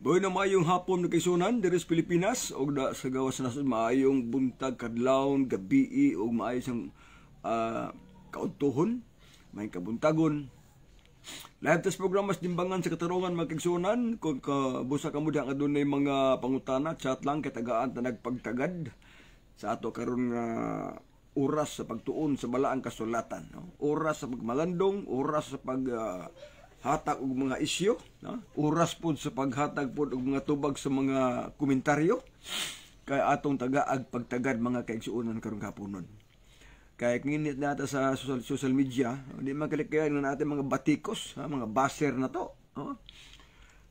Doon na maayong hapon na kaisunan, diris Pilipinas, o da, sa gawas na sa maayong buntag, kadlawon, gabi, o maayos ang uh, kauntuhon, may kabuntagon. Lahat sa programas dimbangan sa katarungan mga kaisunan, kung kabusa ka mo dyan, doon mga pangutana, chat lang, katagaan na nagpagtagad sa ato karon nga uh, oras sa pagtuon sa balaang kasulatan. No? Oras sa pagmalandong, oras sa pag... Uh, hatag og mga isyu, no? oras pud sa paghatag pud og mga tubag sa mga komentaryo kay atong tagaag pagtagad mga kaigsuonan karong haponon. Kay kinit nata sa social, social media, di man kalikayan na natin mga batikos, ha? mga baser na to. No?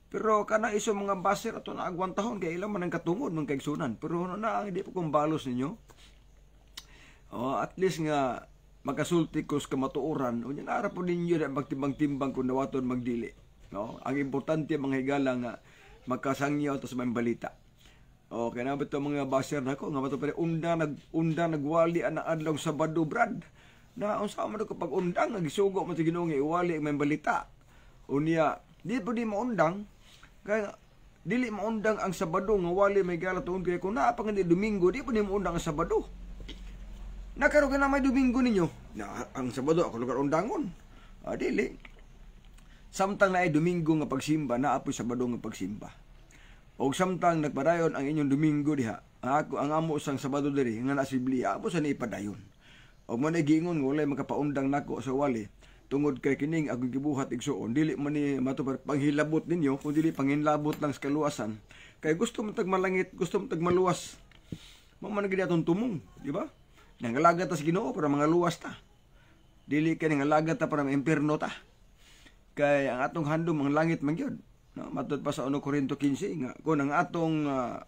Pero kana iso mga baser ato na taon kay ilang man ang katungod mga kaigsuonan. Pero na ang di pa kong balos ninyo. Oh, at least nga makasulti ko sa kamatuoran, unya na po ninyo na magtimbang-timbang kung nawaton magdili. No? Ang importante mga higala nga makasangyaw tas may balita. O, kaya na ba ito mga baser na ko? Nga ba ito pala, unda, nag, unda nagwali ang adlaw sa Bado Brad. Na, unsa mo na kapag undang, nagisugo mo sa ginungi, iwali ang may balita. Unya, di po di maundang. Kaya, dili maundang ang Sabado nga wali may gala tuon kaya kung naa pa Domingo, di po di maundang ang Sabado. Nakaroon ka na may Domingo ninyo. Na, ang Sabado, ako lugar undangon. Ah, dili. Samtang na ay Domingo nga pagsimba, na apoy Sabado nga pagsimba. O samtang nagpadayon ang inyong Domingo diha, ako ang amo sang Sabado diri nga nasibli apo sa niipadayon. O mo na giingon nga walay makapaundang nako sa wali tungod kay kining akong gibuhat igsuon dili man ni matupar panghilabot ninyo kun dili panginlabot lang sa kaluwasan kay gusto mo tagmalangit gusto mo tagmaluwas mo man gid atong tumong di ba Nangalaga ta sa Ginoo para mga luwas ta. Dili kay nangalaga ta para maimperno ta. Kay ang atong handom ang langit man gyud. No, matod pa sa 1 Korinto 15 nga kun ang atong uh,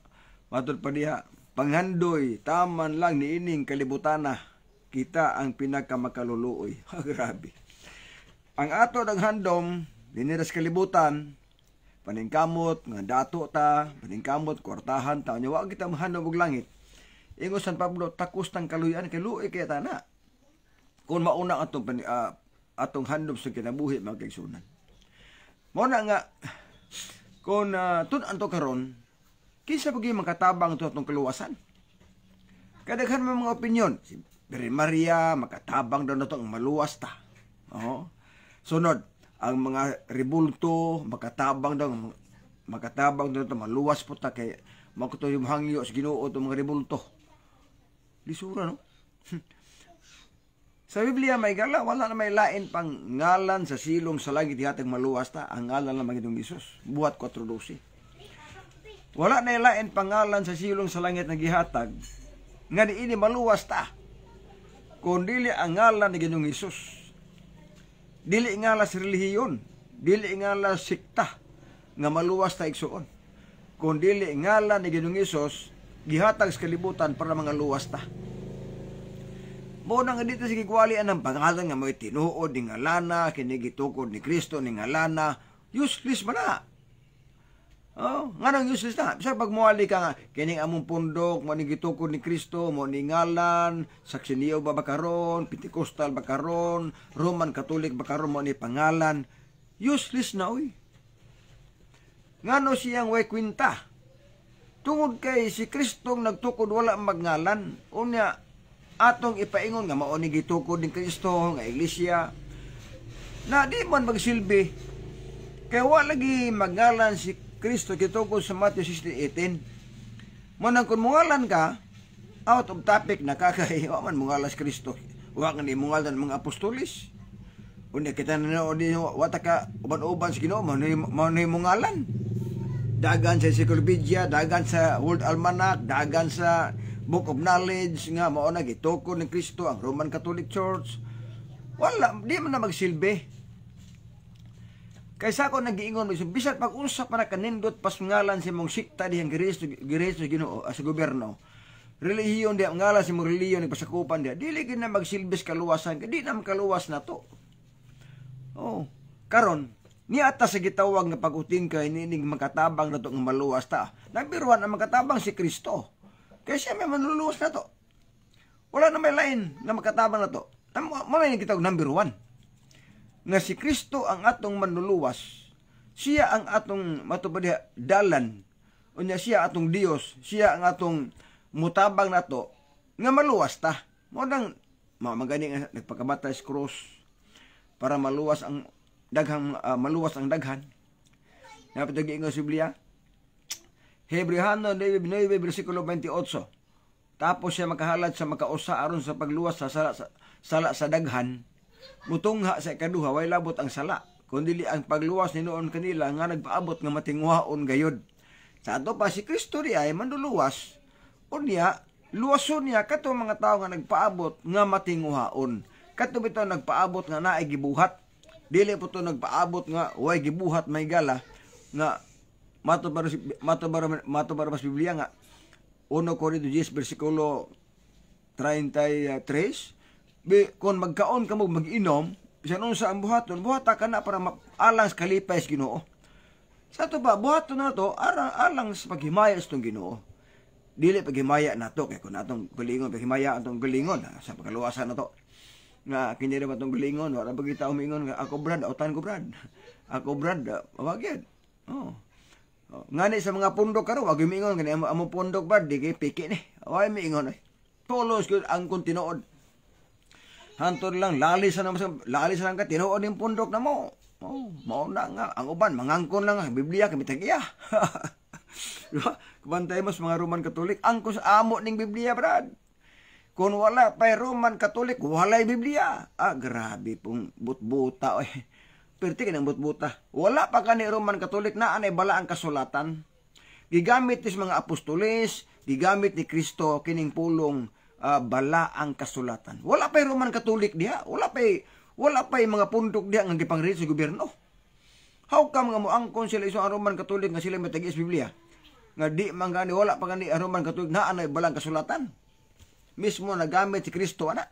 matod pa diha panghandoy taman lang niining kalibutana kita ang pinakamakaluluoy. Ah, grabe. Ang ato ng handom diniras kalibutan paningkamot nga dato ta, paningkamot kwartahan ta, nya wa kita mahanom og langit. Ingo San Pablo, takos ng kaluyan kay luoy kay tana. Kung mauna ah, atong, uh, atong handom sa kinabuhi, mga kaigsunan. Muna nga, kung uh, tunan to karon, kinsa pagi makatabang to atong kaluwasan. Kadaghan mo mga opinyon, si Bere Maria, makatabang daw na to, ang maluwas ta. Oo. Sunod, ang mga ribulto, makatabang daw, makatabang daw to, maluwas po ta, kay makutoy hangyo sa ginoo itong mga ribulto. Lisura, no? sa Biblia may gala, wala na may lain pang ngalan sa silong sa langit yatag maluwas ta. Ang ngalan lang magitong Isus. Buhat 4.12. Wala na lain pangalan sa silong sa langit na gihatag nga diini maluwas ta kundi ang ngalan ni Ginoong Hesus. Dili ngala sa relihiyon, dili ngala sikta nga maluwas ta igsuon. Kundi ngala ni Ginoong Hesus gihatag sa kalibutan para mga luwas ta. Mo nang nga dito sa kigwalian ng pangalan nga mo'y tinuod ni nga lana, kinigitukod ni Kristo ni nga lana, useless man na. Oh, nga nang useless na. Bisa pag muali ka nga, kining among pundok, mo ni gitukod ni Kristo, mo ni ngalan, saksiniyo ba bakaron, Pentecostal bakaron, Roman Catholic bakaron, mo ni pangalan. Useless na, uy. Nga no siyang way kwinta Tungod kay si Kristong nagtukod wala magngalan. Unya, atong ipaingon nga mao ni gitukod ni Kristo nga iglesia na di man magsilbi kay wala lagi magngalan si Kristo gitukod sa Matthew 16:18. Mo nang kun mungalan ka out of topic na kakay wa man mungalan si Kristo. Wa ni mungalan mga apostolis. Unya kita na ni wata ka uban-uban sa Ginoo mo ni mungalan dagan sa encyclopedia, dagan sa World Almanac, dagan sa Book of Knowledge nga mao na gitukod ni Kristo ang Roman Catholic Church. Wala, di man na magsilbi. Kaysa ko nagiingon mo, bisan pag-usap man kanindot pasungalan si mong sikta dihang giresto giresto Ginoo as ah, gobyerno. Relihiyon diha ngalan si mong ni pasakupan diha. Dili gid na magsilbis kaluwasan, di na makaluwas na to. Oh, karon ni ata sa gitawag nga paguting kay nining makatabang na to nga maluwas ta. Nagbiruan ang makatabang si Kristo. Kaya siya may manluluwas na to. Wala na may lain na makatabang na to. Mula yung kita number one. Nga si Kristo ang atong manluluwas. Siya ang atong matubadya dalan. Unya siya atong Dios. Siya ang atong mutabang na to. Nga maluwas ta. Mo nang mga magaling nagpakamatay sa cross para maluwas ang daghang uh, maluwas ang daghan napitagi nga sa Biblia Hebreano 9 bersikulo 28 tapos siya makahalad sa makausa aron sa pagluwas sa sala sa, sala sa daghan mutungha sa ikaduha way labot ang sala kundi ang pagluwas ni noon kanila nga nagpaabot nga matingwaon gayod sa ato pa si Kristo ri ay manduluwas unya luwason niya kato mga tao nga nagpaabot nga matingwaon. kato bitaw nagpaabot nga naay gibuhat dili po to nagpaabot nga way gibuhat may gala nga mato para mato para mato para mas Biblia nga 1 Corinthians 10 bersikulo 33 bi kon magkaon kamo mag-inom bisan unsa ang buhaton buhata ka na para alang sa kalipay sa Ginoo sa to ba buhaton na to arang alang sa paghimaya sa tong Ginoo dili paghimaya nato kay kun atong galingon paghimaya atong galingon ha, ah, sa pagkaluwasan nato nga kinira ba tong gilingon wala ba kita umingon ako brad autan ko brad ako brad wagid oh Oh, ngani sa mga pundok karo wag mingon kani amo, amo pundok brad di kay piki ni. Wag mingon ay. Eh. Polos ko ang kun tinuod. Hantod lang lali sa naman lali sa ka tinuod ning pundok na mo. Oh, mao na nga ang uban mangangkon lang Biblia kami tagiya. diba? Kumantay mas mga Roman Katolik angkos amo ning Biblia brad. Kung wala, kay Roman Katolik, walay Biblia. Ah, grabe pong butbuta. Eh. Perti ka ng butbuta. Wala pa ka ni Roman Katolik na anay bala ang kasulatan. Gigamit ni mga apostolis, gigamit ni Kristo kining pulong uh, bala ang kasulatan. Wala pa'y Roman Katolik diha, wala pa'y wala pa'y mga pundok diha nga gipangread sa gobyerno. How come nga moangkon sila iso ang Roman Katolik nga sila may tagis Biblia? Nga di mangani, wala pa gani ang Roman Katolik na anay balang kasulatan mismo nagamit si Kristo ana.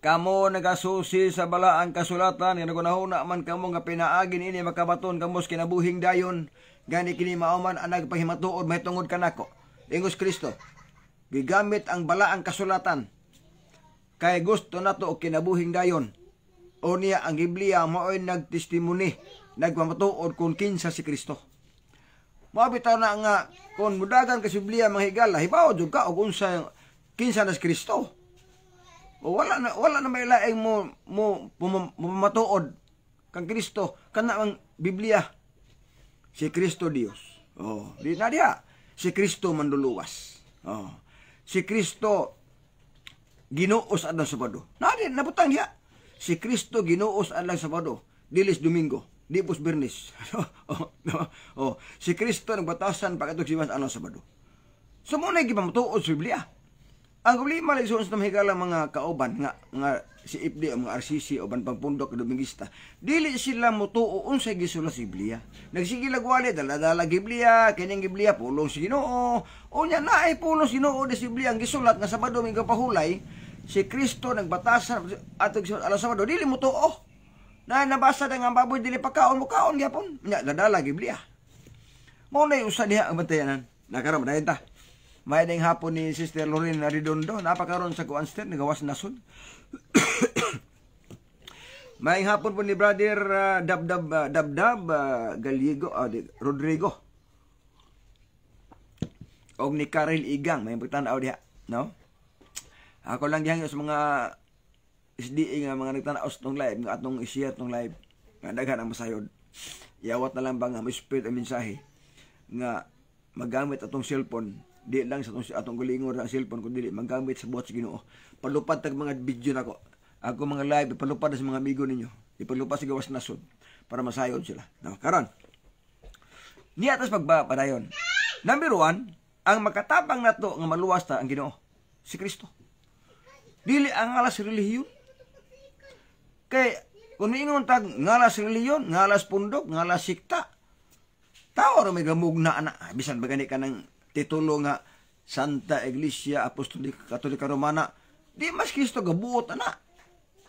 Kamo nagasusi sa bala ang kasulatan nga nagunahuna man kamo nga pinaagin ini makabaton kamos kinabuhing dayon gani kini maoman ang nagpahimatuod mahitungod kanako. Ingus Kristo. Gigamit ang bala ang kasulatan kay gusto nato og kinabuhing dayon. O niya ang Biblia maoy nagtestimony nagpamatuod kung kinsa si Kristo. Mabitaw na nga kung mudagan ka sa Biblia mga higala, hibaw jud ka og unsa kinsa na si Kristo. wala na wala na may laing mo mo matuod kang Kristo kana ang Biblia. Si Kristo Dios. Oh, di na dia. Si Kristo manduluwas. Oh. Si Kristo ginuos adlaw Sabado. Na di nabutang dia. Si Kristo ginuos adlaw Sabado, dilis Domingo, di pus Bernis. oh, oh, si Kristo nagbatasan pagkatok si Mas ano Sabado. So mo na gipamatuod sa Biblia. Ang problema lang sa higala mga kauban nga nga si FD o mga RCC o ban pangpundok Dominguista, dili sila motuo unsay gisula si Biblia. Ah. Nagsigil lagwali dala-dala Biblia, ah. kanyang Giblia, ah, pulong si Ginoo. Unya naay pulong si Ginoo de si Biblia ang gisulat nga Sabado ming pahulay, si Kristo nagbatasan atog sa alas Sabado dili motuo. Na nabasa na nga baboy dili pakaon mo kaon gyapon. Nya dadala Giblia. Mao na usa niya ang bantayanan. Nakaram dayon ta. May ding hapon ni Sister Lorraine Redondo, napakaroon sa Kuanster, nagawas na sud. May hapon po ni Brother uh, Dabdab uh, Dabdab uh, ah, Galigo uh, Rodrigo. Og ni Karel Igang, may pagtanaw diha, no? Ako lang dihang sa mga SDA nga mga nagtanaw sa live, nga atong i-share live. Nga daghan ang masayod. Iawat na lang bang nga may spirit ang mensahe nga magamit atong cellphone di lang sa atong gulingon ang cellphone kun dili magamit sa buhat sa Ginoo palupad tag mga video nako ako mga live palupad sa mga amigo ninyo ipalupad sa gawas nasod para masayod sila no karon niya tas pagba padayon number one, ang makatabang nato nga maluwas ta ang Ginoo si Kristo dili ang alas relihiyon kay kung ingon tag ngalas reliyon ngalas pundok ngalas sikta tao ra may gamugna ana bisan bagani ka ng titulo nga Santa Iglesia Apostolika Katolika Romana di mas Kristo gabuot ana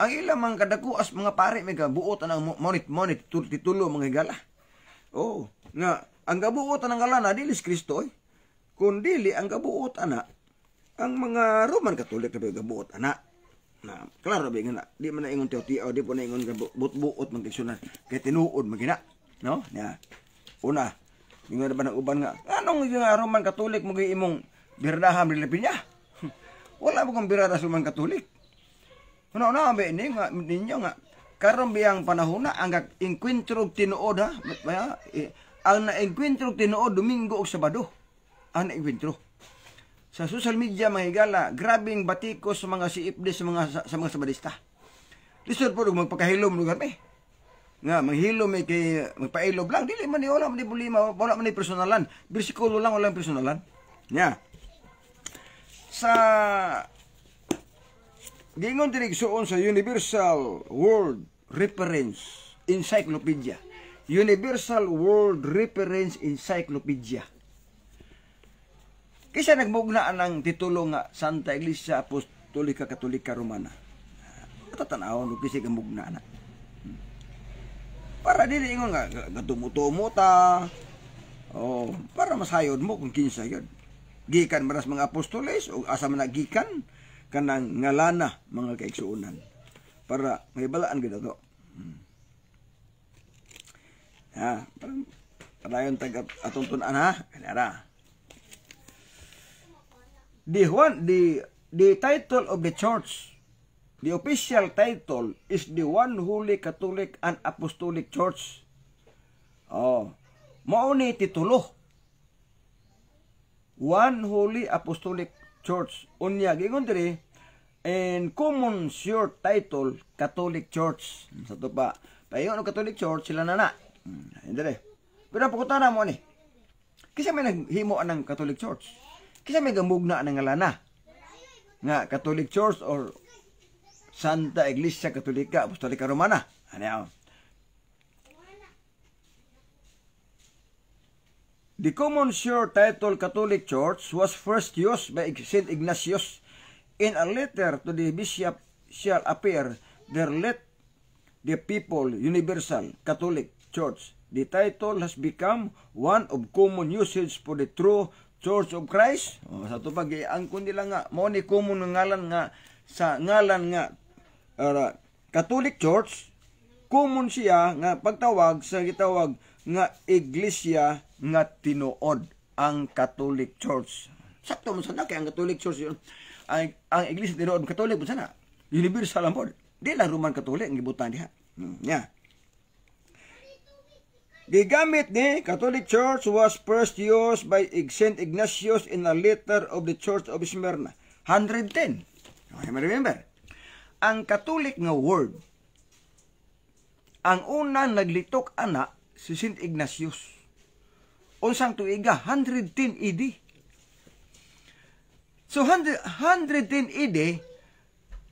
ang ilang mga kadakuas mga pare may gabuot ana monit monit titulo mga higala oh nga ang gabuot ang galana dili si Kristo eh. kundi li ang gabuot ana ang mga Roman Katolik na gabuot ana na klaro ba nga di man ingon tiyo di po na ingon gabuot buot kay sunan kay tinuod man no na una Ingon ba ng uban nga, anong nga Roman Katolik mo imong birdahan lilipin niya? Wala mo kang birada sa Roman Katolik. Ano na, ba ini nga, ninyo nga, karon biyang panahuna ang inkwentro tinuod ha, eh, ang nainkwentro tinuod, Domingo o Sabado, ang nainkwentro. Sa social media, mga higala, grabing batikos sa mga siipde sa mga, sa, mga Sabadista. Lisod po, magpakahilom nung kami nga manghilo may kay magpailob lang dili man ni wala man ni problema wala man ni personalan bersikulo lang wala man personalan nya sa gingon diri suon sa Universal World Reference Encyclopedia Universal World Reference Encyclopedia Kisa nagmugna ang titulo nga Santa Iglesia Apostolica Katolika Romana. Tatanawon ko kasi gamugna na para dili ingon nga gatumutumo ta oh para masayod mo kung kinsa yun gikan manas mga apostoles o asa man gikan kanang ngalana mga kaigsuonan para may balaan gid ato hmm. ha parang padayon tag atong tunan ha kanara di Juan di the title of the church The official title is the One Holy Catholic and Apostolic Church. Oh, mao ni titulo. One Holy Apostolic Church. Unya gingon diri and common sure title Catholic Church. Sa to pa. tayo no Catholic Church sila na na. Hmm, dire. Pero pagkutana mo ni. Kisa may naghimo ng Catholic Church. Kisa may gamugna ng na? nga Catholic Church or Santa Iglesia Katolika Apostolica Romana. Ano The common sure title Catholic Church was first used by St. Ignatius in a letter to the bishop shall appear there let the people universal Catholic Church. The title has become one of common usage for the true Church of Christ. O, oh, sa tupag, eh, ang kundi lang nga, mo ni common ng ngalan nga, sa ngalan nga uh, Catholic Church common siya nga pagtawag sa gitawag nga iglesia nga tinuod ang Catholic Church. Sakto man sana kay ang Catholic Church yun. Ang, ang iglesia tinuod Catholic man sana. Universal ang pod. Di lang Roman Catholic ang gibutan diha. Hmm. Yeah. Gigamit ni Catholic Church was first used by St. Ignatius in a letter of the Church of Smyrna. 110. I remember ang katulik nga word ang unang naglitok ana si St. Ignatius unsang tuiga 110 AD so 100, 110 AD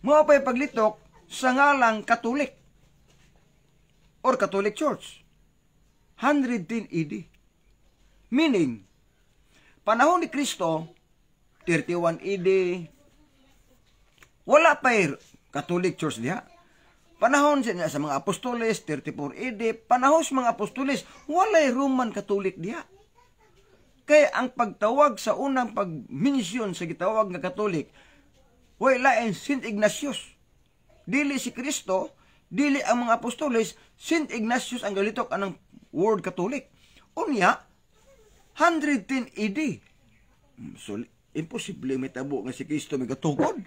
mao pay paglitok sa ngalang katulik or Catholic Church 110 AD meaning panahon ni Kristo 31 AD wala pa Catholic Church diha. Panahon sa sa mga apostoles 34 AD, panahon sa mga apostoles walay Roman Catholic diha. Kay ang pagtawag sa unang pagmensyon sa gitawag nga Catholic way lain St. Ignatius. Dili si Kristo, dili ang mga apostoles, St. Ignatius ang galitok anang word Catholic. Unya 110 AD. Hmm, so imposible may tabo nga si Kristo may gatukod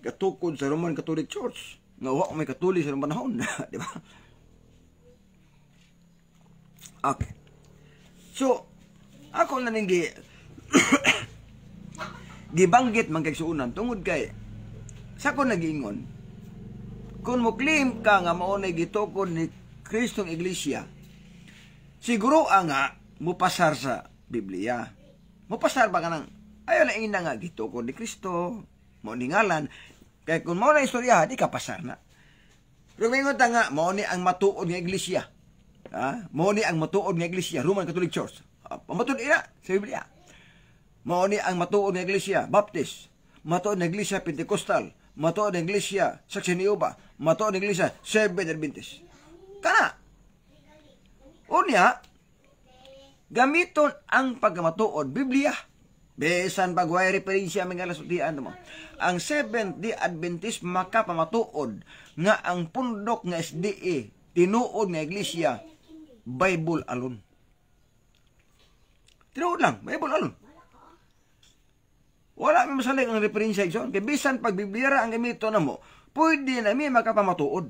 gatukod sa Roman Catholic Church nga wa may katuli sa panahon di ba okay so ako na ning gi gibanggit man kay suunan tungod kay sa ko nagingon kung mo claim ka nga mao nay gitukod ni Kristong Iglesia siguro nga mo pasar sa Biblia mo pasar ba kanang ayo na ina nga gitukod ni Kristo mo ningalan kaya kung mo na istorya, di ka pasar na. Pero ngayon ta nga, mo ni ang matuod nga iglesia. Ha? Mo ni ang matuod nga iglesia, Roman Catholic Church. Ah, Pamatud ina sa Biblia. Mo ni ang matuod nga iglesia, Baptist. Matuod nga iglesia Pentecostal. Matuod nga iglesia Saksi ni Matuod nga iglesia Seventh Adventist. Kana. Unya, gamiton ang pagmatuod Biblia Besan pagway referensya aming alasutian mo. Ang Seventh Day Adventist makapamatuod nga ang pundok nga SDA e, tinuod nga iglesia Bible alone. Tinuod lang, Bible alone. Wala may masalik ang referensya igsoon. Kaya bisan pag Bibliara ang gamito na mo, pwede na may makapamatuod.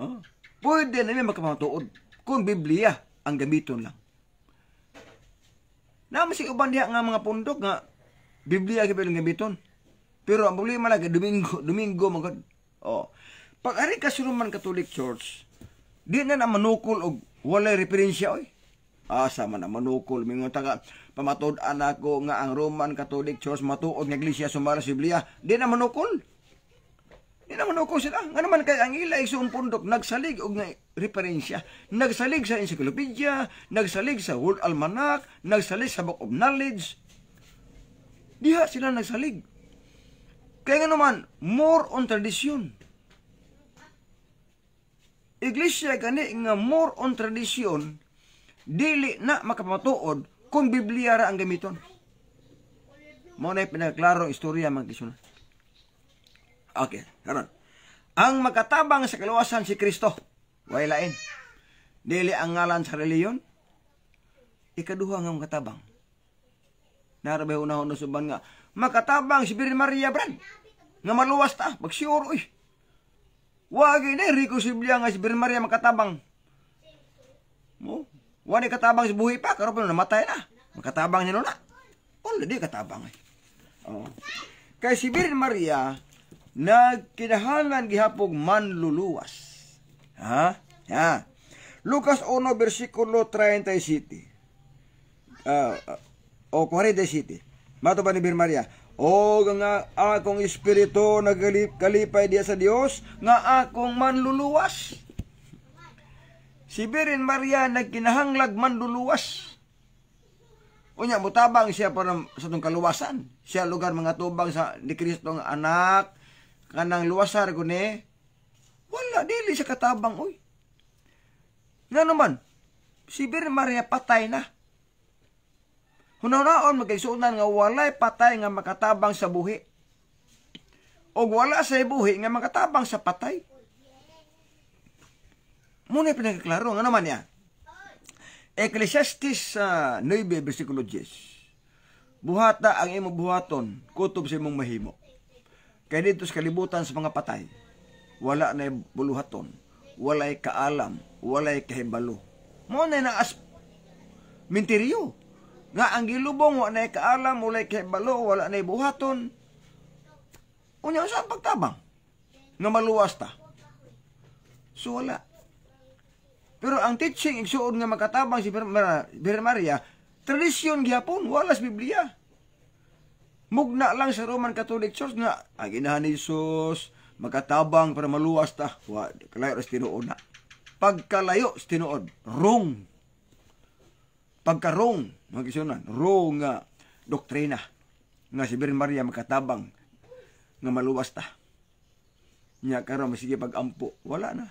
Huh? Ah, pwede na may makapamatuod kung Biblia ang gamiton lang. Na masig uban diha nga mga pundok nga Biblia gyud nga biton. Pero ang problema lagi Domingo, Domingo magod. Oh. Pag ari ka man Catholic Church, di na na manukol og walay referensya oy. Asa ah, man na manukol mingon taga pamatud-an ako nga ang Roman Catholic Church matuod nga iglesia sumara sa Biblia, di na manukol. Di naman ako sila. Nga ano naman kay ang ila isong pundok, nagsalig og nga referensya. Nagsalig sa encyclopedia, nagsalig sa World Almanac, nagsalig sa Book of Knowledge. Diha sila nagsalig. Kaya nga naman, more on tradition. Iglesia gani nga more on tradition, dili na makapatuod kung Biblia ra ang gamiton. Mo na pinaklaro istorya mga kisunan. Okay, karon. Ang makatabang sa kaluwasan si Kristo, way lain. Dili ang ngalan sa reliyon, ikaduha nga makatabang. Narabay unahon na suban nga, makatabang si Birhen Maria, brad. Nga maluwas ta, magsiuro eh. Wagi na, Rico Siblia nga si Birhen Maria makatabang. Mo, wani katabang si buhi pa, karon pa namatay na. Makatabang niya na. Kung di katabang eh. Oh. Kay si Birhen Maria, nagkinahalan gihapog manluluwas. Ha? Ha. Lucas 1 bersikulo 37. Uh, o 47. Mato ba ni Bir Maria? O nga akong espiritu nagkalipay diya sa Dios nga akong manluluwas. Si Birin Maria nagkinahanglag manluluwas. Unya mutabang siya para sa tong kaluwasan. Siya lugar mga tubang sa ni Kristo nga anak kanang luwasar ko ni wala dili sa katabang oy nga naman si Birna Maria patay na Hunaraon magkaisunan nga walay patay nga makatabang sa buhi. O wala sa buhi nga makatabang sa patay. Muna pinagklaro ngano man niya. Ecclesiastes uh, ah, 9 versikulo 10. Buhata ang imong buhaton, kutob sa imong mahimo. Kaya dito sa kalibutan sa mga patay, wala na buluhaton, walay kaalam, walay kahimbalo. Mo na naas minteriyo. Nga ang gilubong wala na kaalam, walay kahimbalo, wala na buhaton. Unya sa pagtabang nga maluwas ta. So wala. Pero ang teaching igsuon nga makatabang si Bir Maria, tradisyon gihapon, walas Biblia. Mugna lang sa Roman Catholic Church nga ang ginahan ni Jesus magkatabang para maluwas ta. Wa, kalayo sa tinuod na. Pagkalayo sa tinuod, wrong. Pagkarong, wrong mga kisunan, wrong nga doktrina nga si Birn Maria magkatabang nga maluwas ta. Nya karon masige pagampo, wala na.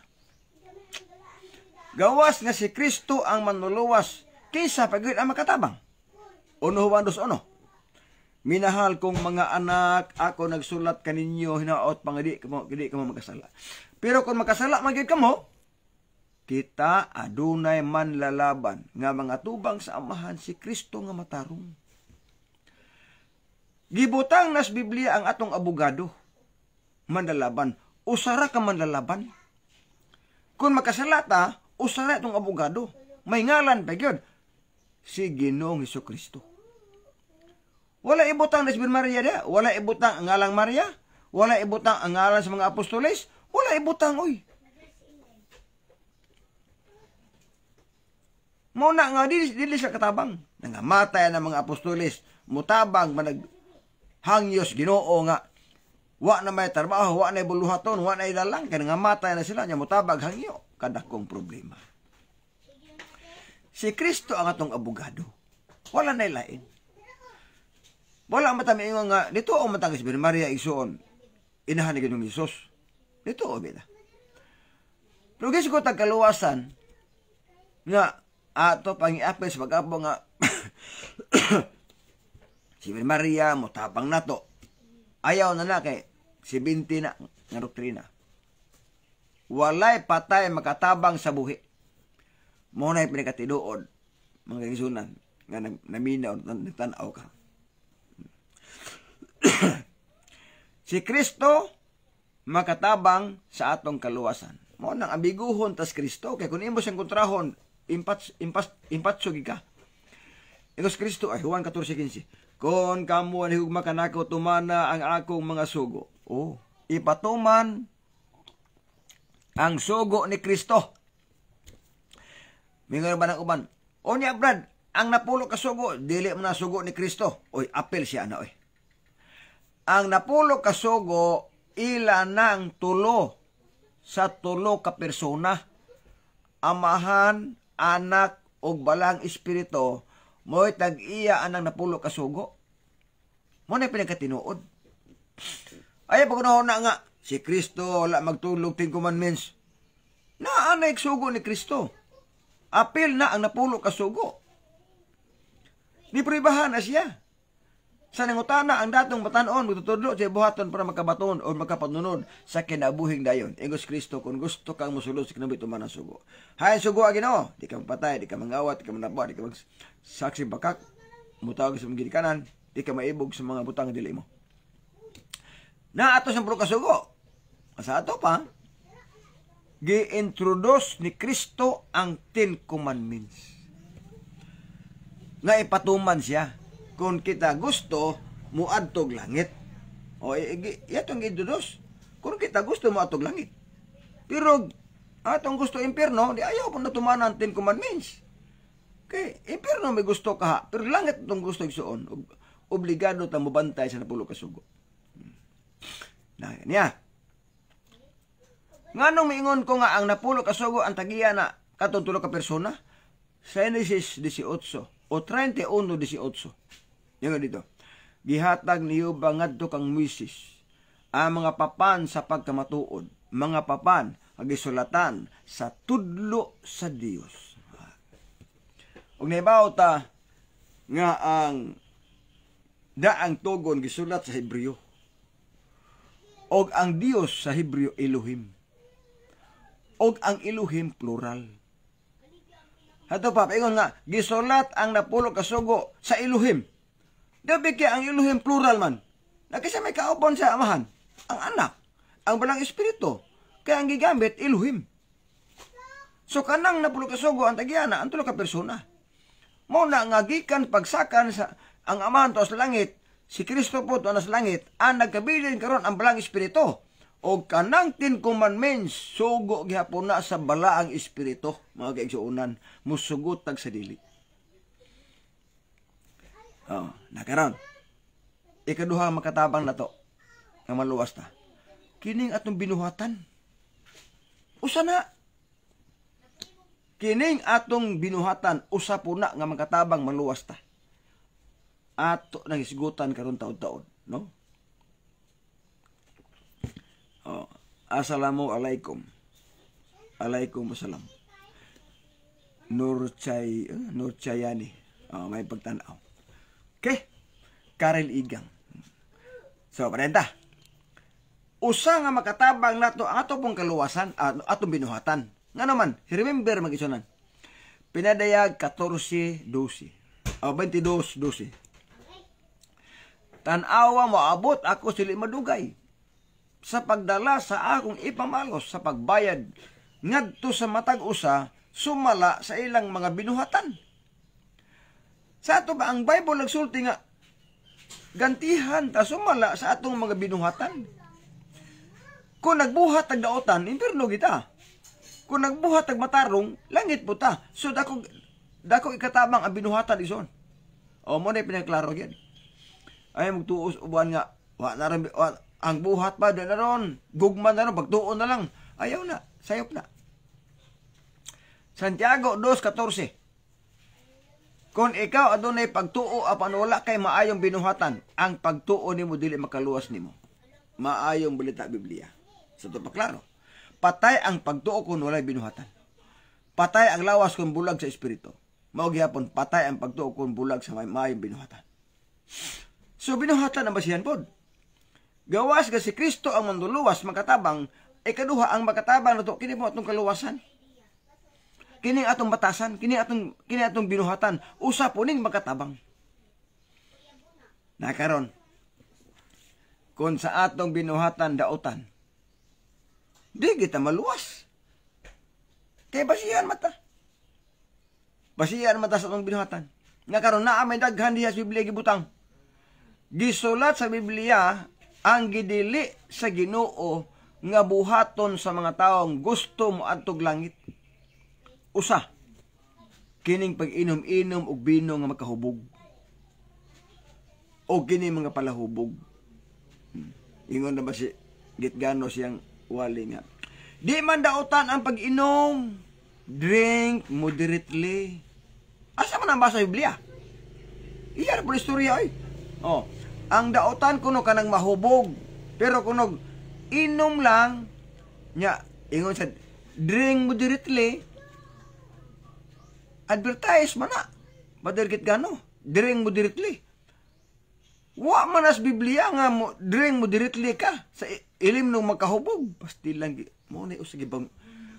Gawas nga si Kristo ang manluluwas kaysa pagid ang makatabang. Uno Juan dos Minahal kong mga anak, ako nagsulat kaninyo hinaot pang kamo hindi kamo magkasala. Pero kung magkasala magid kamo, kita adunay man lalaban nga mga tubang sa amahan si Kristo nga matarong. Gibutang nas Biblia ang atong abogado. Manlalaban, usara ka manlalaban. Kung makasalata, usara itong abogado. May ngalan pa gyud si Ginoong Hesus Kristo. Wala ibutang na si Maria dia. Wala ibutang ang ngalang Maria. Wala ibutang ang ngalan sa mga apostoles. Wala ibutang, oy. Mao na nga dili dili siya katabang. Nangamatay ang mga apostoles, mutabang manag hangyos Ginoo nga wa na may trabaho, wa na buluhaton, wa na ilalang kay nangamatay na sila nya mutabag hangyo kadakong problema. Si Kristo ang atong abogado. Wala na ilain. Wala matamiingon nga, nito ang matang si Maria Ison, Inahan ni ng Isus. Nito o bida. Pero guys ko tagkaluwasan nga ato pangiapil sa pag-apo nga si Maria mo tapang nato. Ayaw na na kay si Binti na nga doktrina. Walay patay makatabang sa buhi. Mo na pinakatiduod mga isunan nga naminaw nagtanaw ka. si Kristo makatabang sa atong kaluwasan. Mo nang abiguhon tas Kristo kay kun imo siyang kontrahon impat impat impatso gid ka. Ingos Kristo ay Juan 14:15. Kon kamo ni hugma kanako tumana ang akong mga sugo. Oh, ipatuman ang sugo ni Kristo. Mingon ba ng uban? O niya, Brad, ang napulo ka sugo, dili mo na sugo ni Kristo. Oy, apel siya na, ano, oy ang napulo kasugo ila ng tulo sa tulo ka persona amahan anak ug balang espiritu mo'y tag-iya anang napulo kasugo mo na pinagkatinuod ay pag na nga si Kristo wala magtulog ting commandments na anay sugo ni Kristo apil na ang napulo kasugo ni pribahan na siya sa nangutana ang datong batanon magtutudlo sa buhaton para makabaton o makapatunod sa kinabuhing dayon. Ingos Kristo kung gusto kang musulod sa kinabuhi, tumana ang sugo. Hay sugo ang ah, Ginoo, di ka mapatay, di ka mangawat, di ka manapa, di ka magsaksi bakak, mutawag sa mga kanan, di ka maibog sa mga butang dili mo. Na ato sa puro kasugo. Sa ato pa, gi-introduce ni Kristo ang Ten Commandments. Nga ipatuman siya kung kita gusto muadtog langit o yatong gidudos kung kita gusto muadtog langit pero atong gusto impierno di ayaw pun natumanan ten commandments okay impierno may gusto ka pero langit tong gusto igsuon obligado ta mobantay sa napulo ka sugo na niya nganong miingon ko nga ang napulo ka sugo ang tagiya na katong ka persona Genesis 18 o 31 18 yung dito. Gihatag niyo ba ngadto kang misis? Ang mga papan sa pagkamatuod, mga papan agisulatan sa tudlo sa Dios. Og naibaw ta nga ang daang tugon gisulat sa Hebreo. Og ang Dios sa Hebreo Elohim. Og ang Elohim plural. Hato pa, paingon nga, gisulat ang napulo kasugo sa Elohim. Dabi kaya ang iluhin plural man. Nagkasa may kaupon sa amahan, ang anak, ang balang espiritu, kaya ang gigamit iluhim. So kanang napulo kasugo ang tagiana, ang tulo ka persona. Muna, ngagikan, pagsakan sa ang amahan to sa langit, si Kristo po to sa langit, ang nagkabilin karon ang balang espiritu. O kanang tin commandments, sugo gihapon na sa balaang espiritu, mga kaigsuunan, musugot tag sa dili. Oh, nakaron. Ikaduha makatabang na to, nga maluwas ta. Kining atong binuhatan. Usa na. Kining atong binuhatan, usa po na nga makatabang maluwas ta. Ato nagisgutan karon taon-taon, no? Oh, assalamu alaikum. Alaikum assalam. Nur Chay, uh, Nur Chayani. Oh, may pagtanaw. Okay? Karel Igang. So, parenta. Usa nga makatabang nato ang ato pong kaluwasan at atong binuhatan. Nga naman, remember magisunan. Pinadayag 14-12. O, 22-12. Tanawa mo abot ako sili madugay sa pagdala sa akong ipamalos sa pagbayad ngadto sa matag usa sumala sa ilang mga binuhatan sa ato ba ang Bible nagsulti nga gantihan ta sumala sa atong mga binuhatan? Kung nagbuhat tag daotan, impirno kita. Kung nagbuhat tag matarong, langit po ta. So dako dako ikatabang ang binuhatan ison. O mo na pinagklaro gyud. Ay magtuos uban nga wa na rin, wa, ang buhat pa na ron, gugma na ron, pagtuon na lang. Ayaw na, sayop na. Santiago 2.14 kung ikaw adunay pagtuo apan wala kay maayong binuhatan, ang pagtuo nimo dili makaluwas nimo. Maayong balita Biblia. Sa so, to paklaro. Patay ang pagtuo kung wala binuhatan. Patay ang lawas kung bulag sa espiritu. Mao gyapon patay ang pagtuo kung bulag sa maayong binuhatan. So binuhatan ang basihan pod. Gawas ga si Kristo ang manduluwas makatabang, ikaduha ang makatabang nato kini mo atong kaluwasan kini atong batasan, kini atong kini atong binuhatan, usa po ning magkatabang. Na karon kun sa atong binuhatan dautan, di kita maluwas. Kay basihan mata. Basihan mata sa atong binuhatan. Nga karon naa may daghan diha sa Biblia gibutang. Gisulat sa Biblia ang gidili sa Ginoo nga buhaton sa mga taong gusto mo adtog langit usa kining pag-inom-inom og bino nga makahubog o kini mga palahubog ingon na ba si gitgano siyang wali nga di man daotan ang pag-inom drink moderately asa man ang basa Biblia iyan po istorya ay oh ang daotan kuno kanang mahubog pero kuno inom lang nya ingon sa drink moderately advertise mana na. Madirgit gano. Diring mo directly. Wa manas Biblia nga mo, diring mo directly ka sa ilim nung makahubog. Pasti lang, mo ni usag ibang,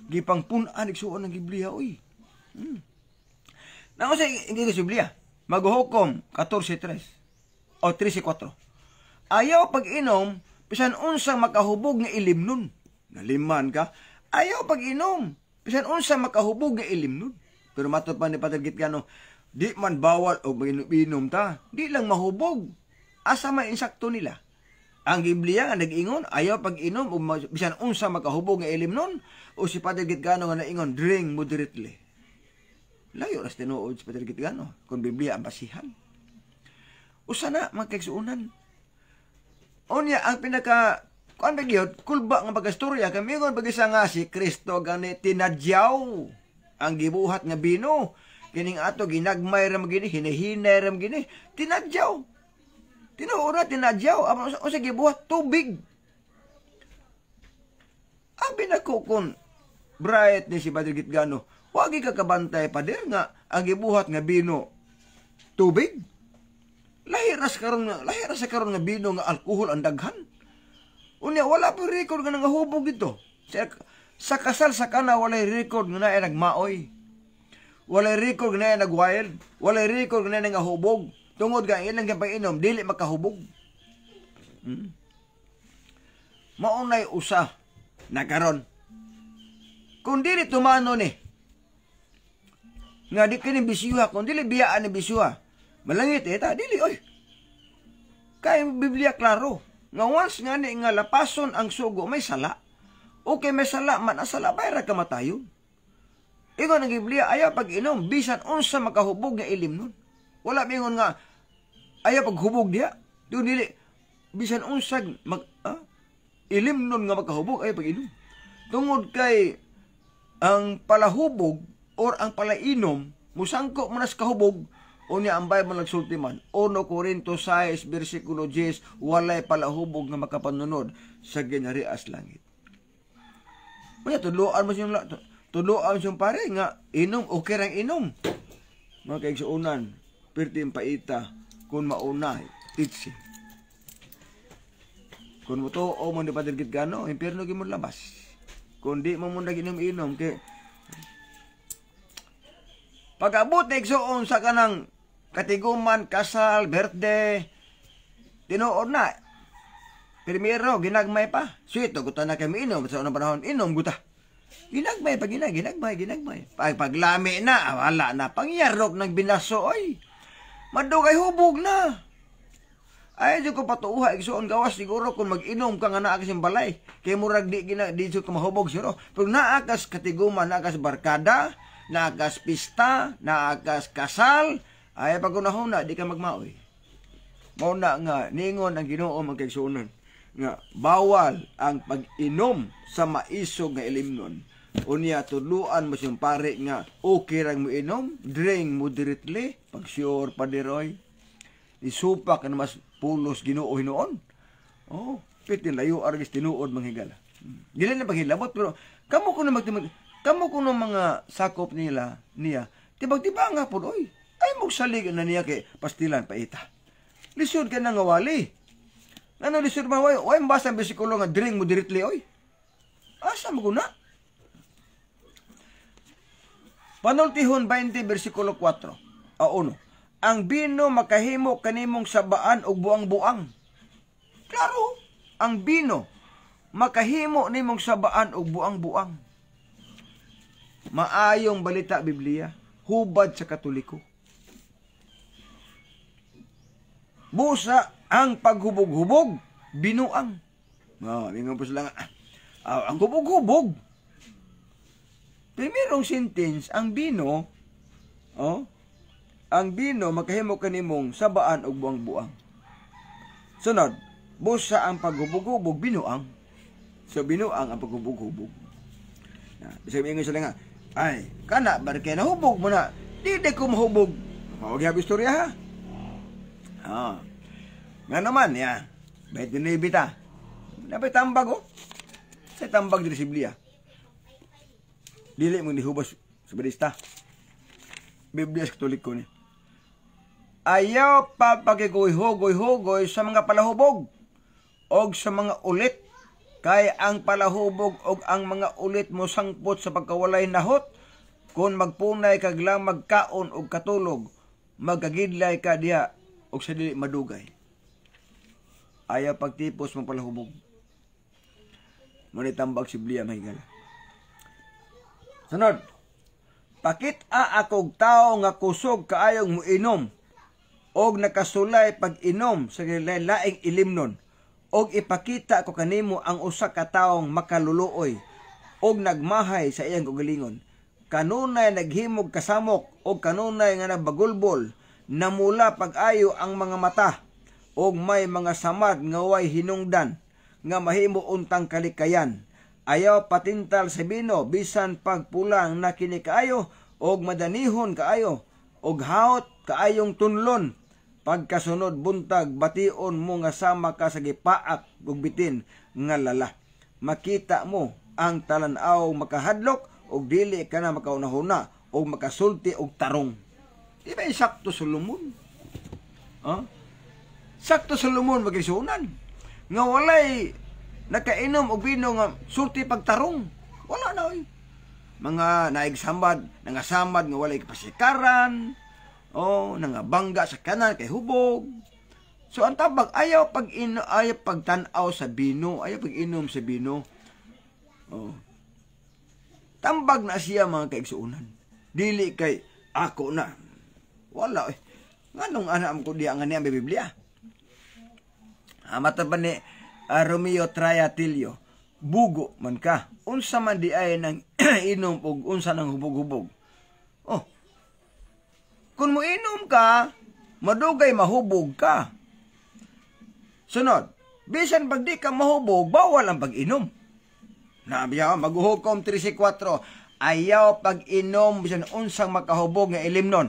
gipang punan, igsuon ng Biblia, oy. Hmm. Nang usag, hindi ka Biblia. Maghukom, 14.3 o 13.4. Ayaw pag-inom, bisan unsang makahubog nga ilim nun. Naliman ka. Ayaw pag-inom, bisan unsang makahubog nga ilim nun. Pero matod pa ni Patrigit kano, di man bawal o inom ta, di lang mahubog. Asa may insakto nila. Ang Biblia nga nag-ingon, ayaw pag-inom bisan unsa makahubog nga ilim nun, o si Pater Gitgano nga naingon, drink moderately. Layo ras tinuod si Pater Gitgano, kung Biblia ang basihan. Usa na, mga kaigsuunan. Unya, ang pinaka, kuan ba yun, kulba nga pag-istorya, kami nga pag-isa nga si Kristo gani tinadyaw ang gibuhat nga bino kining ato ginagmay ra magini hinihinay ram gini tinadyaw tinuura tinadyaw apan usa gibuhat tubig abi na bright ni si Padre Gitgano wagi ka kabantay pader nga ang gibuhat nga bino tubig lahiras karon nga lahiras sa karon nga bino nga alkohol ang daghan unya wala pa record nga hubog dito sa kasal sa kana, walay record nga na nagmaoy. Walay record nga na nagwild. Walay record nga na hubog. Tungod ka, ilang kay painom, dili makahubog. Hmm? Maunay usa na karon. Kung dili tumano ni, nga di kini bisiwa, kung dili biyaan ni bisuha, malangit eh, ta, dili, oy. Kaya Biblia klaro, nga once nga ni nga lapason ang sugo, may sala. Okay, may sala man, asala bayra ka matayo. Ingon ang Biblia, ayaw pag-inom, bisan unsa makahubog nga ilim nun. Wala mingon nga, ayaw paghubog niya. Doon dili, bisan unsa mag, ah, ilim nun nga makahubog, ayaw pag-inom. Tungod kay ang palahubog or ang palainom, musangko manas kahubog, o niya ang Bible nagsulti man, 1 Corinto 6, versikulo 10, walay palahubog nga makapanunod sa as langit. Maya, tuluan mo siyang tuluan siyang pare nga inom okay rang inom. Mga kay sa unan, pirti paita kun mauna titsi. Kun mo to o mo di gano, impierno gyud mo labas. Kun di mo munda ginom-inom kay Pag-abot na igsoon sa kanang katiguman, kasal, birthday, tinuod na, Primero, ginagmay pa. Sito, guta na kami inom. Sa unang panahon, inom guta. Ginagmay pa, ginag, ginagmay, ginagmay. Pag paglami na, wala na. Pangyarok ng binaso, ay. Madugay hubog na. Ay, di ko patuuha. Igsoon gawas siguro kung mag-inom ka nga naa kasing balay. Kaya murag di, gina, di ko mahubog siguro. Pero naakas katiguma, naakas barkada, naakas pista, naakas kasal. Ay, pag unahon na, di ka magmaoy. Mauna nga, ningon ang ginoo magkagsunan nga bawal ang pag-inom sa maisog nga ilimnon unya tudluan mo siyang pare nga okay lang mo inom drink moderately pag sure pa diroy isupak na mas pulos ginuo Hinoon oh pit layo argis tinuod manghigala hmm. dili na paghilabot pero kamo kuno magtimag kamo kuno mga sakop nila niya tibag tibag nga pud oy ay mugsalig na niya kay pastilan paita lisod ka na wali Nano di sir man, why, why basa ang bisikulo nga drilling mo directly, oy? Asa mo guna? Panultihon 20 bersikulo 4 A 1. Ang bino makahimo kanimong sabaan og buang-buang. Klaro, ang bino makahimo nimong sabaan og buang-buang. Maayong balita Biblia, hubad sa Katoliko. Busa ang paghubog-hubog, binuang. No, oh, po sila nga. Uh, ang hubog-hubog. Primerong sentence, ang bino, oh, ang bino makahimo kanimong sabaan og buang-buang. Sunod, busa ang paghubog-hubog binuang. So binuang ang paghubog-hubog. Na, bisag ingon sila nga, ay, kana barke na hubog mo na. Di ko mahubog. Huwag oh, yabi istorya ha. Ha. Ah. Nga naman, ya. May dinibita. Napay tambag, oh. Sa tambag diri si Biblia. Dili mo dihubas sa barista. Biblia sa katulik ko ni. Ayaw papagiguy-hugoy-hugoy sa mga palahubog o sa mga ulit. Kay ang palahubog o ang mga ulit mo sangpot sa pagkawalay nahot kung magpunay kag lang magkaon og katulog magagidlay ka diha og sa dili madugay Ayaw pagtipos mong palahubog. Manitambag si Bliya Mahigala. Sunod. Pakit a akog tao nga kusog kaayong muinom og nakasulay pag-inom sa laing ilimnon og ipakita ko kanimo ang usa ka taong makaluluoy og nagmahay sa iyang kagalingon kanunay naghimog kasamok o kanunay nga nabagulbol na mula pag-ayo ang mga mata ug may mga samad nga way hinungdan nga mahimo untang kalikayan ayaw patintal sa bino bisan pagpulang na kinikaayo og madanihon kaayo og haot kaayong tunlon pagkasunod buntag bation mo nga sama ka sa gipaak ug bitin nga lala makita mo ang talanaw makahadlok og dili ka na makaunahuna og makasulti og tarong di ba sakto sulumon huh? sakto sa lumon magisunan. Nga walay nakainom og bino nga surti pagtarong. Wala na oy. Mga naigsamad, nangasamad nga walay pasikaran, o nga bangga sa kanan kay hubog. So ang tabag ayaw pag ino ayaw pagtan-aw sa bino, ayaw pag inom sa bino. Oh. Tambag na siya mga kaigsuunan. Dili kay ako na. Wala eh. Nganong anam ko di nga niya Bibliya? Amatabani ah, uh, ah, Romeo Triatilio bugo man ka unsa man di ay nang inom og unsa nang hubog-hubog oh kun mo inom ka madugay mahubog ka sunod bisan pag di ka mahubog bawal ang pag-inom nabiya maguhog kom 364 ayaw pag-inom bisan unsang makahubog nga ilimnon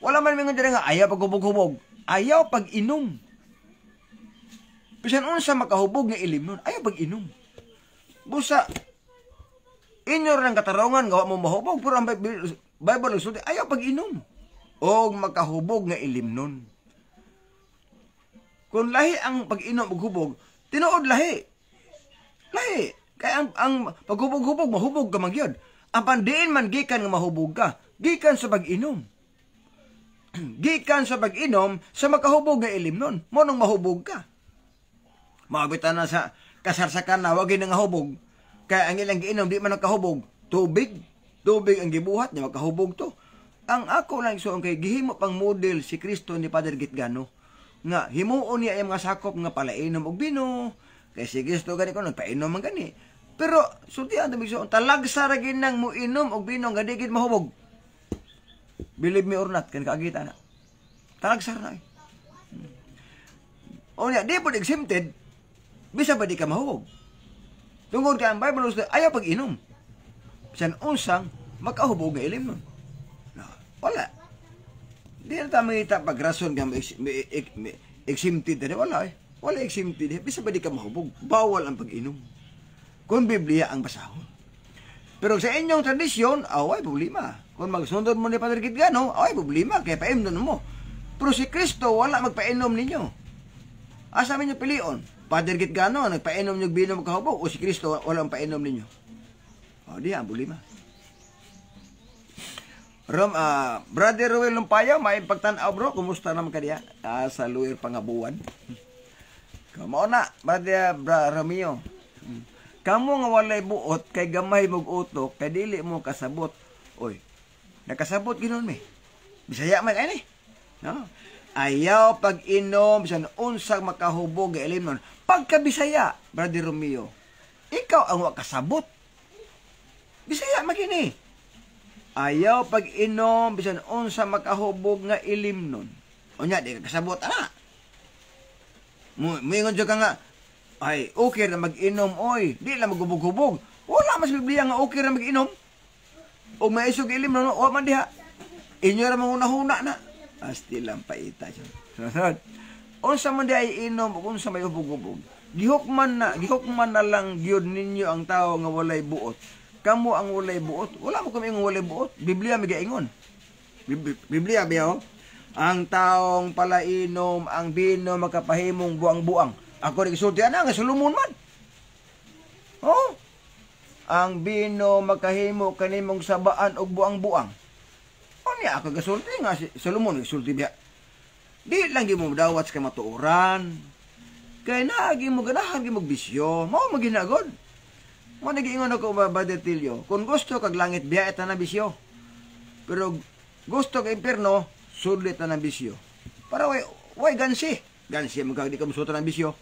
wala man mingon diri nga ayaw pag hubog-hubog ayaw pag-inom Bisan unsa makahubog nga ilimnon, ayaw pag-inom. Busa, inyor ng katarungan, gawa mo mahubog, pero ang Bible, Bible nagsulti, ayaw pag-inom. O makahubog nga ilimnon. Kung lahi ang pag-inom og hubog, tinuod lahi. Lahi. Kaya ang, ang paghubog-hubog, mahubog ka magyod. yun. Ang pandiin man, gikan nga mahubog ka. Gikan sa pag-inom. gikan sa pag-inom, sa makahubog nga ilimnon. Monong mahubog ka. Maabitan na sa kasarsakan na wagin nga hubog. Kaya ang ilang giinom di man nakahubog. Tubig. Tubig ang gibuhat niya makahubog to. Ang ako lang so kay gihimo pang model si Kristo ni Father Gitgano nga himuon niya yung mga sakop nga palainom og bino kay si Kristo gani ko nagpainom man gani pero sulti ang damig so talagsa ra ginang mo inom og bino nga di mahubog believe me or not kan kaagita na talagsa ra eh. Hmm. o niya di po exempted Bisa ba di ka mahubog? Tungod ka ang Bible ayaw pag-inom. Bisan unsang, makahubog ng ilim nun. No, wala. Di na tayo mangita pagrason ka exempted na wala eh. Wala exempted eh. Bisa ba di ka mahubog? Bawal ang pag-inom. Kung Biblia ang basahon. Pero sa inyong tradisyon, away problema. Kung magsundod mo ni Padre Kitgano, away problema. Kaya paimnon mo. Pero si Kristo, wala magpainom ninyo. Asa ninyo pilion? Father git gano, nagpainom nyo binom magkahubog, o si Kristo, walang painom ninyo. O, di, ang bulima. Rom, uh, Brother Ruel Lumpayo, may pagtanaw bro, kumusta naman ka diya? Uh, sa luir pangabuan. Kamo na, Brother bra, Romeo. Hmm. Kamo nga walay buot, kay gamay mog uto kay dili mo kasabot. Oy, nakasabot ginoon me. Bisaya man ani. No? Ayaw pag-inom sa unsang makahubog nga ilim nun. Pagkabisaya, Brother Romeo, ikaw ang wakasabot. Bisaya magini. Ayaw pag-inom bisan unsang makahubog nga ilim nun. Unya, di ka kasabot, ana. Mingon dyan ka nga, ay, okay na mag-inom, oy. Di lang magubog-hubog. Wala mas Biblia nga okay na mag-inom. O may isog ilim na, o man diha. Inyo na mga huna na. Asti lang paita yun. Sunod. Unsa man ay inom, unsa may ubog-ubog. Gihukman na, gihukman na lang gyud ninyo ang tao nga walay buot. Kamo ang walay buot. Wala mo kami ang walay buot. Biblia mi gaingon. Biblia biya oh. Ang taong pala inom ang bino makapahimong buang-buang. Ako rin isulti na nga sulumon man. Oh. Ang bino makahimo kanimong sabaan og buang-buang ni ako gasulti nga si Solomon gasulti biya. Di lang gi mo dawat sa matuoran. Kay naagi mo ganahan gi magbisyo, mao mao mo ginagod. Mo nagiingon ako ba Badetilio, kung gusto kag langit biya eta na bisyo. Pero gusto kag impierno, sudlit na na bisyo. Para way way gansi. Gansi mo kag di ka musuta na bisyo.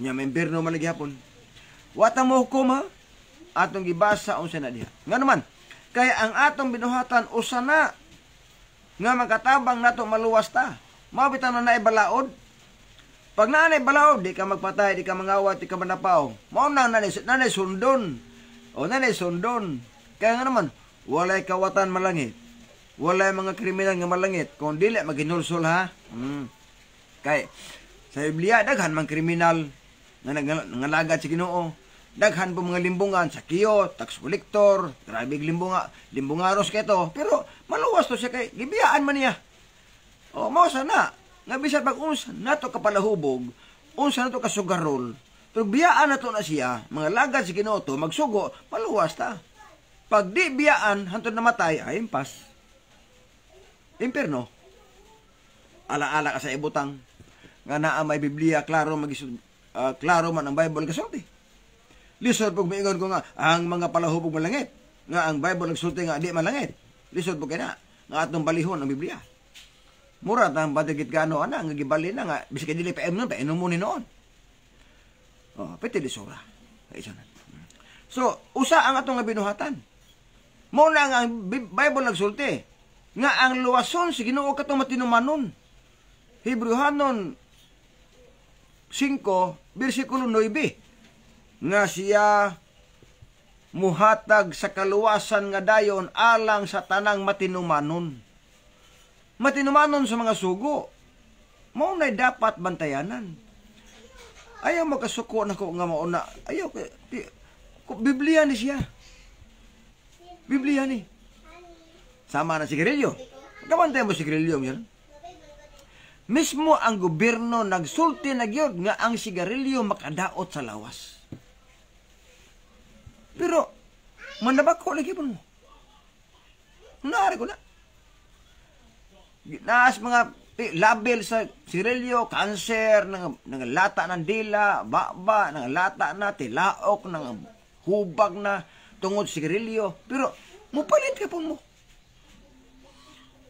Nya may impierno man hapon. Wata mo hukuma atong gibasa unsa na diha. Nga naman, kay ang atong binuhatan usa na nga makatabang nato maluwas ta. Mabitan na naay balaod. Pag na naay balaod, di ka magpatay, di ka mangawat, di ka manapaw. Mao na na nanay sundon. O nanay sundon. Kaya nga naman, walay kawatan malangit. Walay mga kriminal nga malangit. Kung dili, maginulsol ha. Hmm. Kay, sa Biblia, daghan mang kriminal nga nangalagat si Ginoo daghan po mga limbungan sa kiyo, tax collector, grabe limbunga, limbungaros to. Pero maluwas to siya kay gibiyaan man niya. O mao sana nga bisan pag unsa nato ka palahubog, unsa nato ka sugarol. Pero biyaan nato na siya, mga lagad si Ginoo magsugo, maluwas ta. Pag di biyaan hantod namatay ay impas. Imperno. Ala-ala ka sa ibutang nga naa may Biblia klaro magisud uh, ah, klaro man ang Bible kasulti. Lisod pag maingon ko nga, ang mga palahubog malangit. Nga ang Bible nagsulti nga, di malangit. Lisod po kaya nga atong balihon ang Biblia. Mura ang badigit ka ano, ana, nga gibali na nga, bisik dili pa emnon, pa inumun ni noon. Oh, pwede lisura. So, usa ang atong binuhatan. Muna nga ang Bible nagsulti nga ang luwason si Ginoo katong matinumanon. Hebrehanon 5 bersikulo 9 nga siya muhatag sa kaluwasan nga dayon alang sa tanang matinumanon. Matinumanon sa mga sugo. Mao nay dapat bantayanan. Ayaw makasuko na ko nga mauna. Ayaw ko Biblia ni siya. Biblia ni. Sama na si Grillo. Kabantay mo si Grillo yan. Mismo ang gobyerno nagsulti na gyud nga ang sigarilyo makadaot sa lawas. Pero, mandabak ko lagi mo. Naari ko na. Naas mga eh, label sa sirilyo, kanser, nang, nang lata ng dila, baba, nang lata na, tilaok, nang hubag na, tungod sirilyo. Pero, mupalit ka po mo.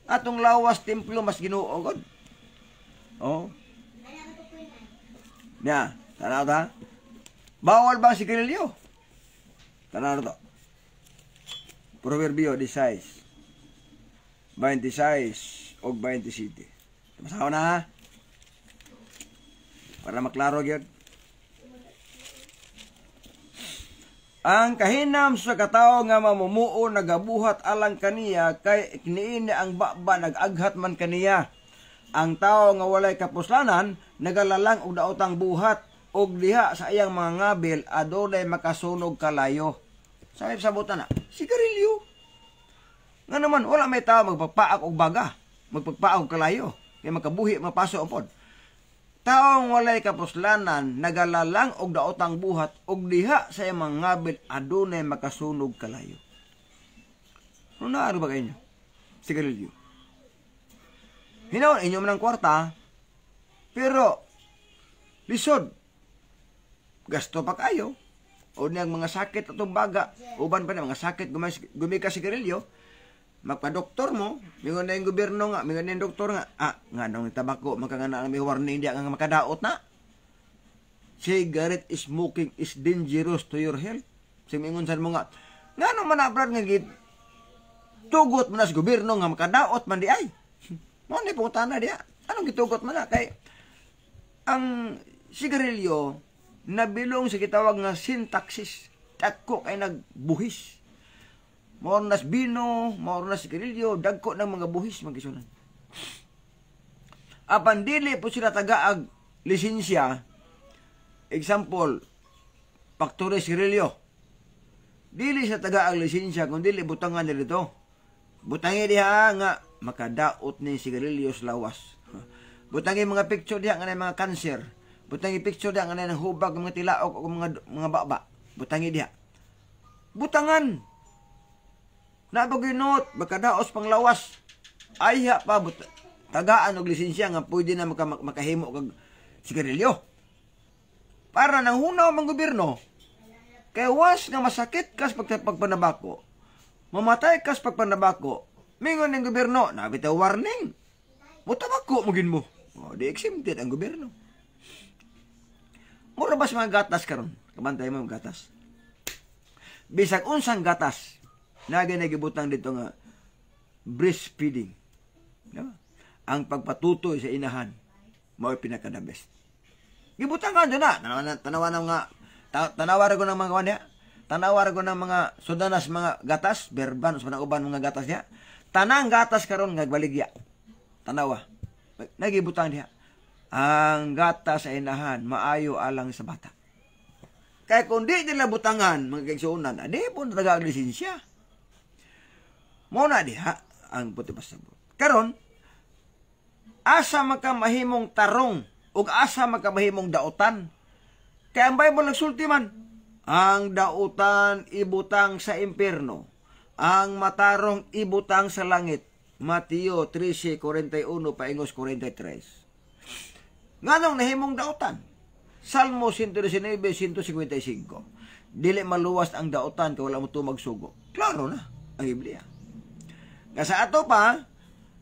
Atong lawas templo mas ginoo oh god. Oh. Nya, tanaw ta? Bawal bang sigarilyo? Tanan to. Proverbio 16. 26 og 27. Masaho na ha. Para maklaro gyud. Ang kahinam sa katao nga mamumuo nagabuhat alang kaniya kay kniin ang baba nagaghat man kaniya. Ang tao nga walay kapuslanan nagalalang og daotang buhat og diha sa iyang mga ngabil adunay makasunog kalayo. Sakip sa butan na, sigarilyo. Nga naman, wala may tao magpagpaak og baga, magpagpaak og kalayo, kay makabuhi, mapaso ang pod. Taong walay kapuslanan, nagalalang og daotang buhat, og diha sa mga ngabil, adunay makasunog kalayo. Ano na ano ba kayo? Sigarilyo. Hinaon, inyo man ang kwarta, pero, lisod, gasto pa kayo o niyang mga sakit atong baga, uban pa na mga sakit gumika sigarilyo, magpa-doktor mo, mingon na yung gobyerno nga, mingon na yung doktor nga, ah, nga nung tabako, magkangana may warning diya nga makadaot na. Cigarette smoking is dangerous to your health. Sing mingon mo nga, nga nung manabrad nga git, tugot mo na sa gobyerno nga makadaot man di ay. Mo ni punta na diya. Ah. Anong gitugot mo na kay ang sigarilyo nabilong sa gitawag nga syntaxis dagko kay nagbuhis mao bino mao nas dagko ng mga buhis magisunan apan dili po sila tagaag lisensya example factory grilyo dili sa tagaag lisensya kun dili butangan nila dito butangi diha nga makadaot ni sigarilyo sa lawas butangi mga picture diha nga mga cancer Butang i-picture da nga na hubag mga tilaok o mga mga baba. Butang diha. Butangan. Nabaginot, bakadaos panglawas. Ayha pa but tagaan og lisensya nga pwede na maka, makahimo kag sigarilyo. Para nang hunaw mang gobyerno. Kay was nga masakit kas pag pagpanabako. Mamatay kas pagpanabako. Mingon ng gobyerno, nabitaw warning. Mutabako mo gin mo. Oh, di exempted ang gobyerno. Mura ba mga gatas karon? Kabantay mo mga gatas. Bisag unsang gatas na ginagibutan dito nga breastfeeding. Diba? Ang pagpatutoy sa inahan mao pinaka the best. Gibutan ka doon na. Tanawa, tanawa ng mga tanawa ko ng mga kawan niya. Tanawa ko ng mga sudanas mga gatas, berban, sa uban mga gatas niya. Tanang gatas karon nga baligya. Tanawa. Nagibutan niya ang gata sa inahan, maayo alang sa bata. Kaya kung di nila butangan, mga kaigsuunan, adi ah, po talaga ang lisensya. Muna di ha, ang puti pasabot. Karon, asa makamahimong tarong, ug asa makamahimong dautan. Kaya ang Bible nagsulti man, ang dautan ibutang sa impyerno, ang matarong ibutang sa langit. Mateo 13:41 paingos 43. Nga Nganong nahimong dautan? Salmo 119, 155. Dili maluwas ang dautan kay wala mo to magsugo. Klaro na ang Biblia. Nga sa ato pa,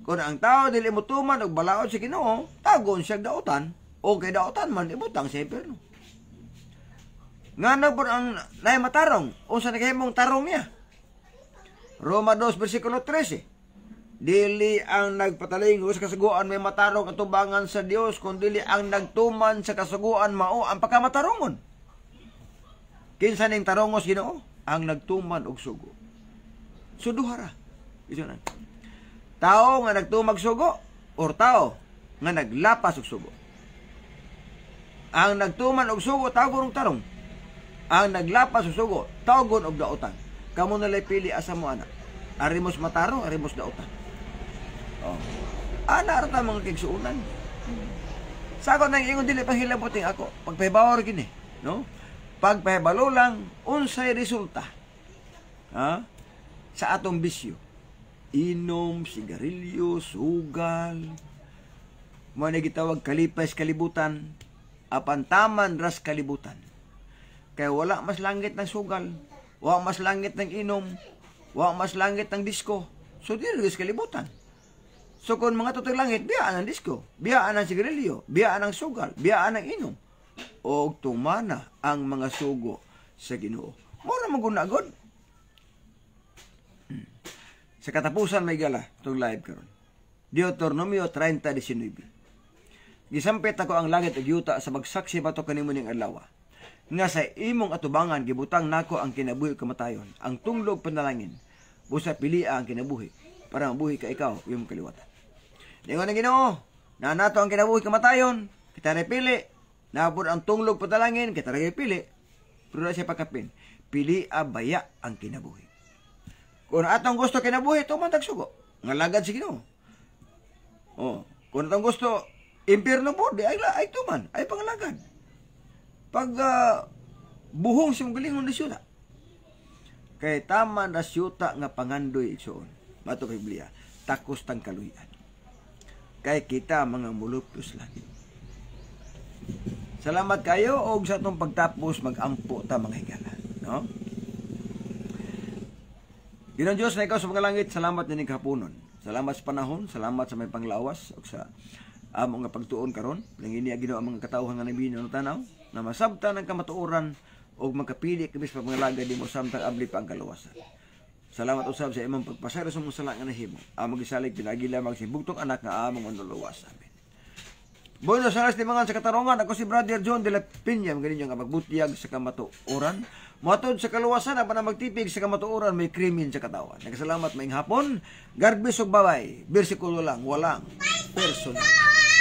kung ang tao dili mo tuman og balaod sa si Ginoo, tagon siya dautan o kay dautan man ibutang sa impierno. Nga na po ang naimatarong, unsa nagahimong tarong niya. Roma 2, versikulo 13 dili ang nagpatalingo sa kasuguan may matarong katubangan sa Dios kun dili ang nagtuman sa kasuguan mao ang pagkamatarongon kinsa ning tarongos Ginoo ang nagtuman og sugo so duha ra na tao nga nagtumag sugo or tao nga naglapas og sugo ang nagtuman og sugo tagon tarong ang naglapas og sugo tagon og daotan kamo na pili asa mo anak arimos mataro arimos daotan Oh. Ah, narat na mga kigsuunan. Hmm. Sa ako nang ingon dili panghilaboting ako. Pagpahibawar gini, no? Pagpahibalo lang unsay resulta. Ha? Sa atong bisyo. Inom, sigarilyo, sugal, mga gitawag kalipas kalibutan, apan taman ras kalibutan. Kaya wala mas langit ng sugal, wala mas langit ng inom, wala mas langit ng disco. So, diri kalibutan. So kung mga tutag langit, biyaan ang disko, biyaan ang sigarilyo, biyaan ang sugal, biyaan ang inom. O tumana ang mga sugo sa ginoo. Mura magunagod. Sa katapusan may gala itong live karon. Deuteronomio 30:19. Gisampit ako ang langit ug yuta sa magsaksi bato kanimo ning alawa. Nga sa imong atubangan gibutang nako ang kinabuhi kamatayon, ang tunglog panalangin. Busa pili ang kinabuhi para mabuhi ka ikaw iyong kaliwatan. Lingon na Ginoo, na nato ang kinabuhi kamatayon, kita na pili. Naabot ang tunglog patalangin, kita na pili. Pero na siya pagkapin, pili abaya ang kinabuhi. Kung atong gusto kinabuhi, ito man tagsugo. Ngalagad si Ginoo. Oh, kung atong gusto, impirno po, di ay, ay tuman, ay pangalagad. Pag uh, buhong si magalingon na siyuta. Kay tama na siyuta nga pangandoy iksoon. Mato kay Biblia, takos tang kaluyan kay kita mga mulupyos lagi. Salamat kayo og sa atong pagtapos magampo ta mga higala, no? Ginang Dios na ikaw sa mga langit, salamat ni kapunon. Salamat sa panahon, salamat sa may panglawas ug sa amo nga pagtuon karon. Langini Ginoo ang mga katawhan nga nabi no tanaw na masabtan ang kamatuoran og magkapili kami sa pangalaga di mo samtang abli pa ang kaluwasan. Salamat usab sa imong pagpasara sa mong sala nga nahimo. Ang magisalig pinagi lamang si bugtong anak nga among manluluwas. Amen. Bueno, sa last mga sa katarungan. Ako si Brother John de la Piña. Ganin nga magbutiyag sa kamatuoran. Matod sa kaluwasan, apan na magtipig sa kamatuoran, may krimen sa katawan. Nagsalamat maing hapon. God bless bye-bye. lang, walang personal.